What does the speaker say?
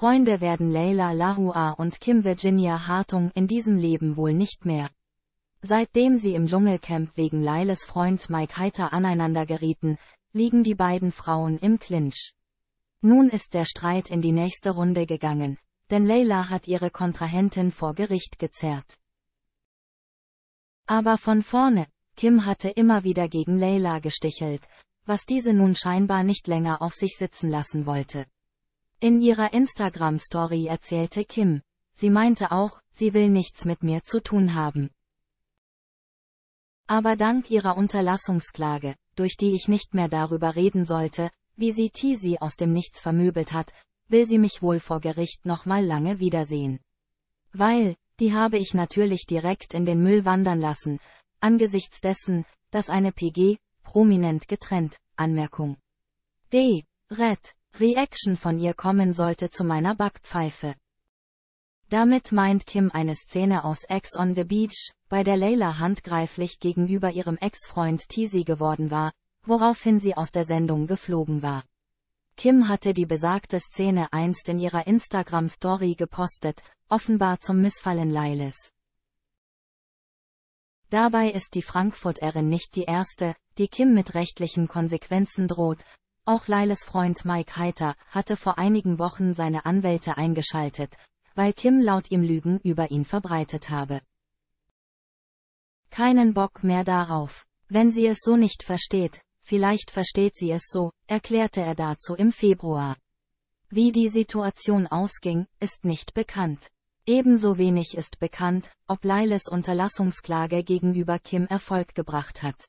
Freunde werden Leila Lahua und Kim Virginia Hartung in diesem Leben wohl nicht mehr. Seitdem sie im Dschungelcamp wegen Leiles Freund Mike Heiter aneinander gerieten, liegen die beiden Frauen im Clinch. Nun ist der Streit in die nächste Runde gegangen, denn Leila hat ihre Kontrahentin vor Gericht gezerrt. Aber von vorne, Kim hatte immer wieder gegen Leila gestichelt, was diese nun scheinbar nicht länger auf sich sitzen lassen wollte. In ihrer Instagram-Story erzählte Kim, sie meinte auch, sie will nichts mit mir zu tun haben. Aber dank ihrer Unterlassungsklage, durch die ich nicht mehr darüber reden sollte, wie sie Tisi aus dem Nichts vermöbelt hat, will sie mich wohl vor Gericht nochmal lange wiedersehen. Weil, die habe ich natürlich direkt in den Müll wandern lassen, angesichts dessen, dass eine PG, prominent getrennt, Anmerkung. D. Red, Reaction von ihr kommen sollte zu meiner Backpfeife. Damit meint Kim eine Szene aus Ex on the Beach, bei der Layla handgreiflich gegenüber ihrem Ex-Freund Teasy geworden war, woraufhin sie aus der Sendung geflogen war. Kim hatte die besagte Szene einst in ihrer Instagram-Story gepostet, offenbar zum Missfallen Lailes. Dabei ist die Frankfurterin nicht die erste, die Kim mit rechtlichen Konsequenzen droht, auch Leiles Freund Mike Heiter hatte vor einigen Wochen seine Anwälte eingeschaltet, weil Kim laut ihm Lügen über ihn verbreitet habe. Keinen Bock mehr darauf. Wenn sie es so nicht versteht, vielleicht versteht sie es so, erklärte er dazu im Februar. Wie die Situation ausging, ist nicht bekannt. Ebenso wenig ist bekannt, ob Leiles Unterlassungsklage gegenüber Kim Erfolg gebracht hat.